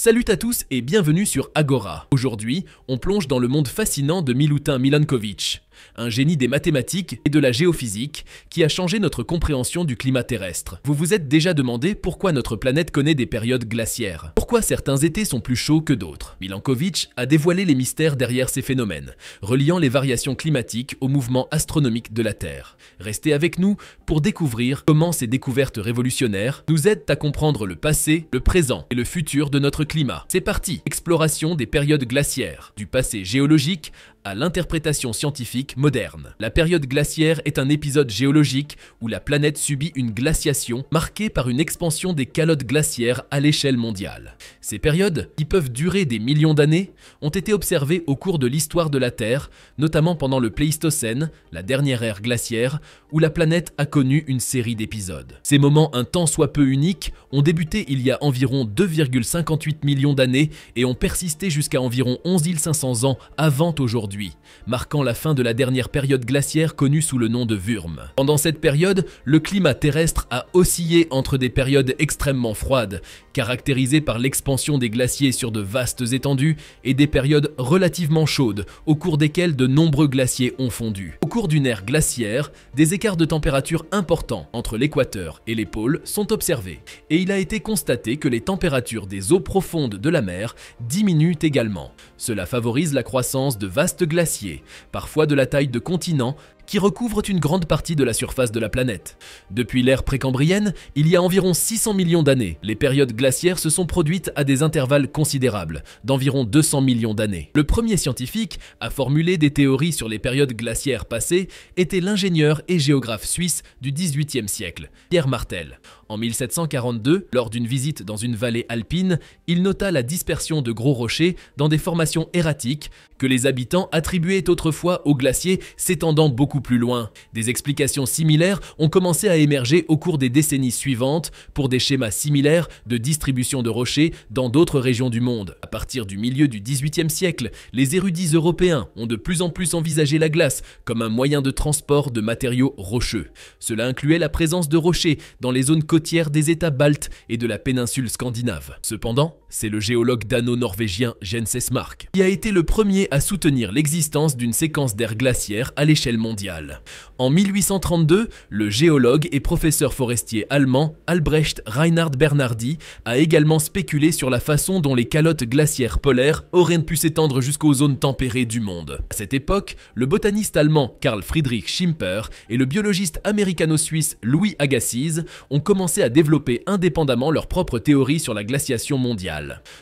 Salut à tous et bienvenue sur Agora. Aujourd'hui, on plonge dans le monde fascinant de Milutin Milankovic un génie des mathématiques et de la géophysique qui a changé notre compréhension du climat terrestre. Vous vous êtes déjà demandé pourquoi notre planète connaît des périodes glaciaires Pourquoi certains étés sont plus chauds que d'autres Milankovitch a dévoilé les mystères derrière ces phénomènes, reliant les variations climatiques au mouvement astronomique de la Terre. Restez avec nous pour découvrir comment ces découvertes révolutionnaires nous aident à comprendre le passé, le présent et le futur de notre climat. C'est parti, exploration des périodes glaciaires, du passé géologique à l'interprétation scientifique moderne. La période glaciaire est un épisode géologique où la planète subit une glaciation marquée par une expansion des calottes glaciaires à l'échelle mondiale. Ces périodes, qui peuvent durer des millions d'années, ont été observées au cours de l'histoire de la Terre, notamment pendant le Pléistocène, la dernière ère glaciaire, où la planète a connu une série d'épisodes. Ces moments un temps soit peu unique, ont débuté il y a environ 2,58 millions d'années et ont persisté jusqu'à environ 11 500 ans avant aujourd'hui, marquant la fin de la dernière période glaciaire connue sous le nom de Wurm. Pendant cette période, le climat terrestre a oscillé entre des périodes extrêmement froides, caractérisées par l'expansion des glaciers sur de vastes étendues et des périodes relativement chaudes, au cours desquelles de nombreux glaciers ont fondu. Au cours d'une ère glaciaire, des écarts de température importants entre l'équateur et les pôles sont observés, et il a été constaté que les températures des eaux profondes de la mer diminuent également. Cela favorise la croissance de vastes glaciers, parfois de la taille de continents, qui recouvrent une grande partie de la surface de la planète. Depuis l'ère précambrienne, il y a environ 600 millions d'années, les périodes glaciaires se sont produites à des intervalles considérables, d'environ 200 millions d'années. Le premier scientifique à formuler des théories sur les périodes glaciaires passées était l'ingénieur et géographe suisse du XVIIIe siècle, Pierre Martel. En 1742, lors d'une visite dans une vallée alpine, il nota la dispersion de gros rochers dans des formations erratiques que les habitants attribuaient autrefois aux glaciers s'étendant beaucoup plus loin. Des explications similaires ont commencé à émerger au cours des décennies suivantes pour des schémas similaires de distribution de rochers dans d'autres régions du monde. À partir du milieu du XVIIIe siècle, les érudits européens ont de plus en plus envisagé la glace comme un moyen de transport de matériaux rocheux. Cela incluait la présence de rochers dans les zones côtières des États baltes et de la péninsule scandinave. Cependant, c'est le géologue dano-norvégien Jens Mark qui a été le premier à soutenir l'existence d'une séquence d'air glaciaire à l'échelle mondiale. En 1832, le géologue et professeur forestier allemand Albrecht Reinhard Bernardi a également spéculé sur la façon dont les calottes glaciaires polaires auraient pu s'étendre jusqu'aux zones tempérées du monde. À cette époque, le botaniste allemand Karl Friedrich Schimper et le biologiste américano-suisse Louis Agassiz ont commencé à développer indépendamment leur propre théorie sur la glaciation mondiale.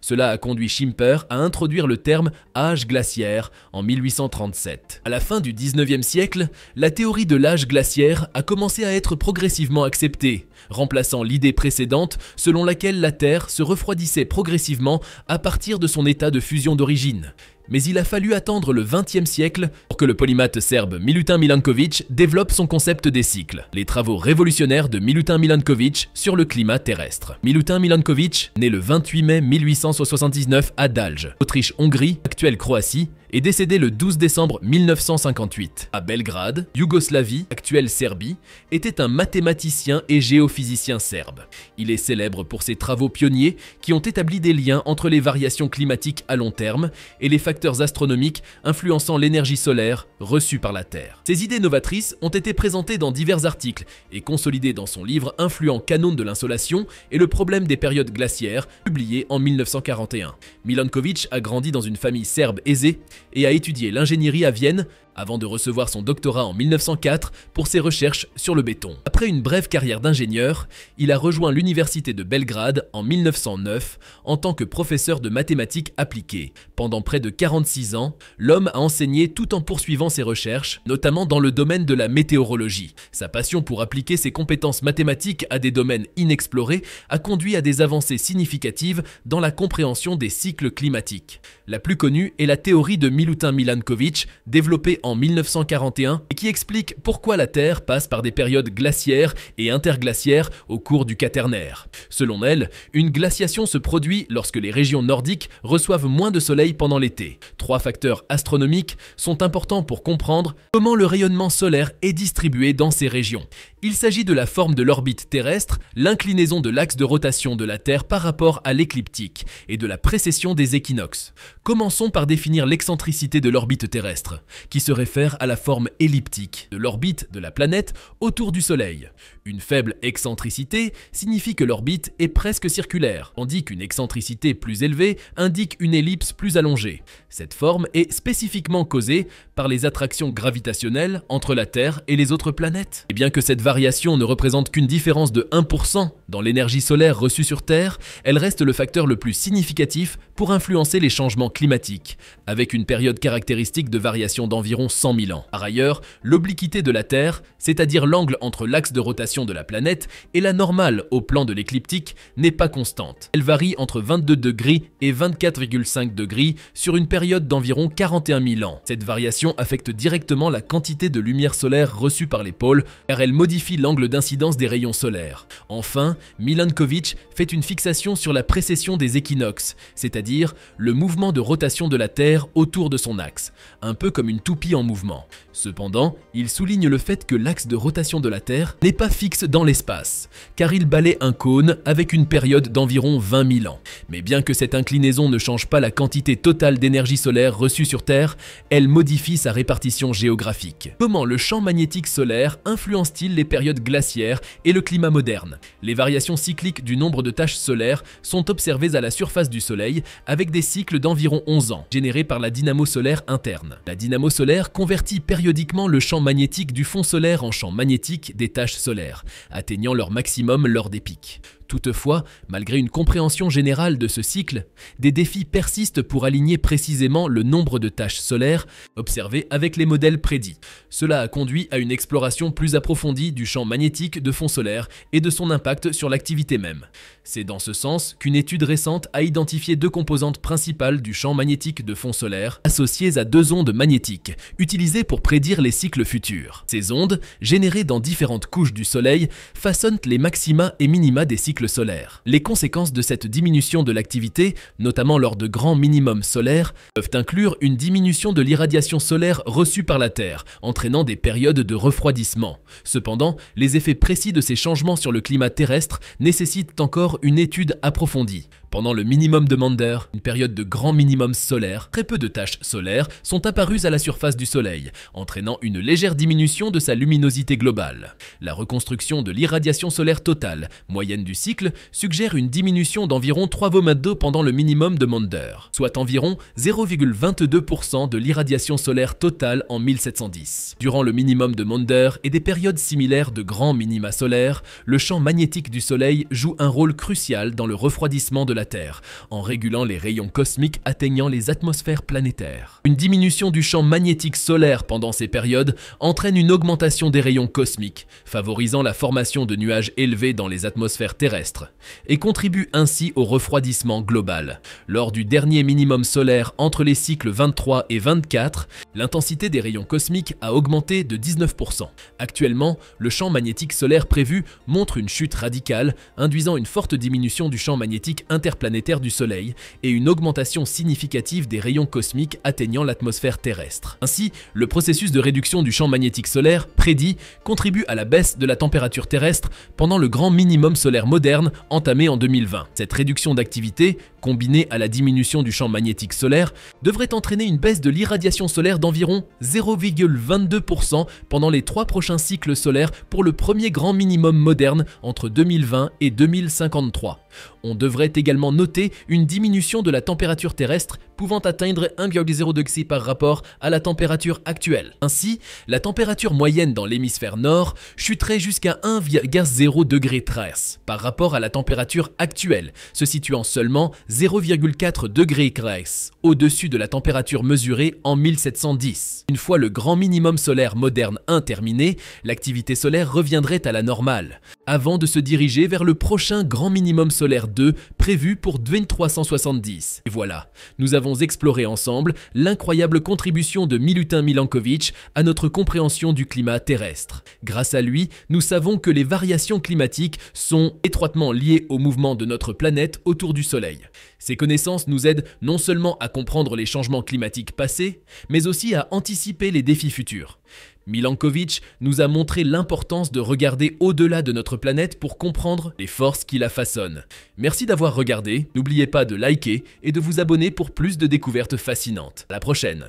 Cela a conduit Schimper à introduire le terme âge glaciaire en 1837. À la fin du 19e siècle, la théorie de l'âge glaciaire a commencé à être progressivement acceptée, remplaçant l'idée précédente selon laquelle la Terre se refroidissait progressivement à partir de son état de fusion d'origine mais il a fallu attendre le XXe siècle pour que le polymathe serbe Milutin Milankovic développe son concept des cycles, les travaux révolutionnaires de Milutin Milankovic sur le climat terrestre. Milutin Milankovic, né le 28 mai 1879 à Dalj, Autriche-Hongrie, actuelle Croatie, est décédé le 12 décembre 1958. À Belgrade, Yougoslavie, actuelle Serbie, était un mathématicien et géophysicien serbe. Il est célèbre pour ses travaux pionniers qui ont établi des liens entre les variations climatiques à long terme et les facteurs astronomiques influençant l'énergie solaire reçue par la Terre. Ses idées novatrices ont été présentées dans divers articles et consolidées dans son livre Influent canon de l'insolation et le problème des périodes glaciaires, publié en 1941. Milankovic a grandi dans une famille serbe aisée et a étudié l'ingénierie à Vienne avant de recevoir son doctorat en 1904 pour ses recherches sur le béton. Après une brève carrière d'ingénieur, il a rejoint l'université de Belgrade en 1909 en tant que professeur de mathématiques appliquées. Pendant près de 46 ans, l'homme a enseigné tout en poursuivant ses recherches, notamment dans le domaine de la météorologie. Sa passion pour appliquer ses compétences mathématiques à des domaines inexplorés a conduit à des avancées significatives dans la compréhension des cycles climatiques. La plus connue est la théorie de Milutin milankovitch développée en 1941 et qui explique pourquoi la Terre passe par des périodes glaciaires et interglaciaires au cours du quaternaire. Selon elle, une glaciation se produit lorsque les régions nordiques reçoivent moins de soleil pendant l'été. Trois facteurs astronomiques sont importants pour comprendre comment le rayonnement solaire est distribué dans ces régions. Il s'agit de la forme de l'orbite terrestre, l'inclinaison de l'axe de rotation de la Terre par rapport à l'écliptique et de la précession des équinoxes. Commençons par définir l'excentricité de l'orbite terrestre, qui se se réfère à la forme elliptique de l'orbite de la planète autour du Soleil. Une faible excentricité signifie que l'orbite est presque circulaire, tandis qu'une excentricité plus élevée indique une ellipse plus allongée. Cette forme est spécifiquement causée par les attractions gravitationnelles entre la Terre et les autres planètes. Et bien que cette variation ne représente qu'une différence de 1% dans l'énergie solaire reçue sur Terre, elle reste le facteur le plus significatif pour influencer les changements climatiques, avec une période caractéristique de variation d'environ 100 000 ans. Par ailleurs, l'obliquité de la Terre, c'est-à-dire l'angle entre l'axe de rotation de la planète et la normale au plan de l'écliptique, n'est pas constante. Elle varie entre 22 degrés et 24,5 degrés sur une période d'environ 41 000 ans. Cette variation affecte directement la quantité de lumière solaire reçue par les pôles, car elle modifie l'angle d'incidence des rayons solaires. Enfin, Milankovitch fait une fixation sur la précession des équinoxes, c'est-à-dire le mouvement de rotation de la Terre autour de son axe, un peu comme une toupie en mouvement. Cependant, il souligne le fait que l'axe de rotation de la Terre n'est pas fixe dans l'espace, car il balaie un cône avec une période d'environ 20 000 ans. Mais bien que cette inclinaison ne change pas la quantité totale d'énergie solaire reçue sur Terre, elle modifie sa répartition géographique. Comment le champ magnétique solaire influence-t-il les périodes glaciaires et le climat moderne Les variations cycliques du nombre de tâches solaires sont observées à la surface du Soleil avec des cycles d'environ 11 ans, générés par la dynamo solaire interne. La dynamo solaire convertit périodiquement le champ magnétique du fond solaire en champ magnétique des taches solaires, atteignant leur maximum lors des pics. Toutefois, malgré une compréhension générale de ce cycle, des défis persistent pour aligner précisément le nombre de tâches solaires observées avec les modèles prédits. Cela a conduit à une exploration plus approfondie du champ magnétique de fond solaire et de son impact sur l'activité même. C'est dans ce sens qu'une étude récente a identifié deux composantes principales du champ magnétique de fond solaire associées à deux ondes magnétiques, utilisées pour prédire les cycles futurs. Ces ondes, générées dans différentes couches du Soleil, façonnent les maxima et minima des cycles solaires. Les conséquences de cette diminution de l'activité, notamment lors de grands minimums solaires, peuvent inclure une diminution de l'irradiation solaire reçue par la Terre, entraînant des périodes de refroidissement. Cependant, les effets précis de ces changements sur le climat terrestre nécessitent encore une étude approfondie. Pendant le minimum de Maunder, une période de grand minimum solaire, très peu de taches solaires sont apparues à la surface du Soleil, entraînant une légère diminution de sa luminosité globale. La reconstruction de l'irradiation solaire totale, moyenne du cycle, suggère une diminution d'environ 3 d'eau pendant le minimum de Maunder, soit environ 0,22% de l'irradiation solaire totale en 1710. Durant le minimum de Maunder et des périodes similaires de grands minima solaires, le champ magnétique du Soleil joue un rôle crucial dans le refroidissement de la Terre, en régulant les rayons cosmiques atteignant les atmosphères planétaires. Une diminution du champ magnétique solaire pendant ces périodes entraîne une augmentation des rayons cosmiques, favorisant la formation de nuages élevés dans les atmosphères terrestres, et contribue ainsi au refroidissement global. Lors du dernier minimum solaire entre les cycles 23 et 24, l'intensité des rayons cosmiques a augmenté de 19%. Actuellement, le champ magnétique solaire prévu montre une chute radicale, induisant une forte diminution du champ magnétique interne planétaire du Soleil et une augmentation significative des rayons cosmiques atteignant l'atmosphère terrestre. Ainsi, le processus de réduction du champ magnétique solaire prédit contribue à la baisse de la température terrestre pendant le grand minimum solaire moderne entamé en 2020. Cette réduction d'activité combiné à la diminution du champ magnétique solaire, devrait entraîner une baisse de l'irradiation solaire d'environ 0,22% pendant les trois prochains cycles solaires pour le premier grand minimum moderne entre 2020 et 2053. On devrait également noter une diminution de la température terrestre pouvant atteindre 1,0 degré par rapport à la température actuelle. Ainsi, la température moyenne dans l'hémisphère nord chuterait jusqu'à 1,0 degré par rapport à la température actuelle, se situant seulement 0,4 degrés au-dessus de la température mesurée en 1710. Une fois le grand minimum solaire moderne 1 terminé, l'activité solaire reviendrait à la normale, avant de se diriger vers le prochain grand minimum solaire 2 prévu pour 2370. Et voilà, nous avons exploré ensemble l'incroyable contribution de Milutin Milankovitch à notre compréhension du climat terrestre. Grâce à lui, nous savons que les variations climatiques sont étroitement liées au mouvement de notre planète autour du Soleil. Ces connaissances nous aident non seulement à comprendre les changements climatiques passés, mais aussi à anticiper les défis futurs. Milankovitch nous a montré l'importance de regarder au-delà de notre planète pour comprendre les forces qui la façonnent. Merci d'avoir regardé, n'oubliez pas de liker et de vous abonner pour plus de découvertes fascinantes. À la prochaine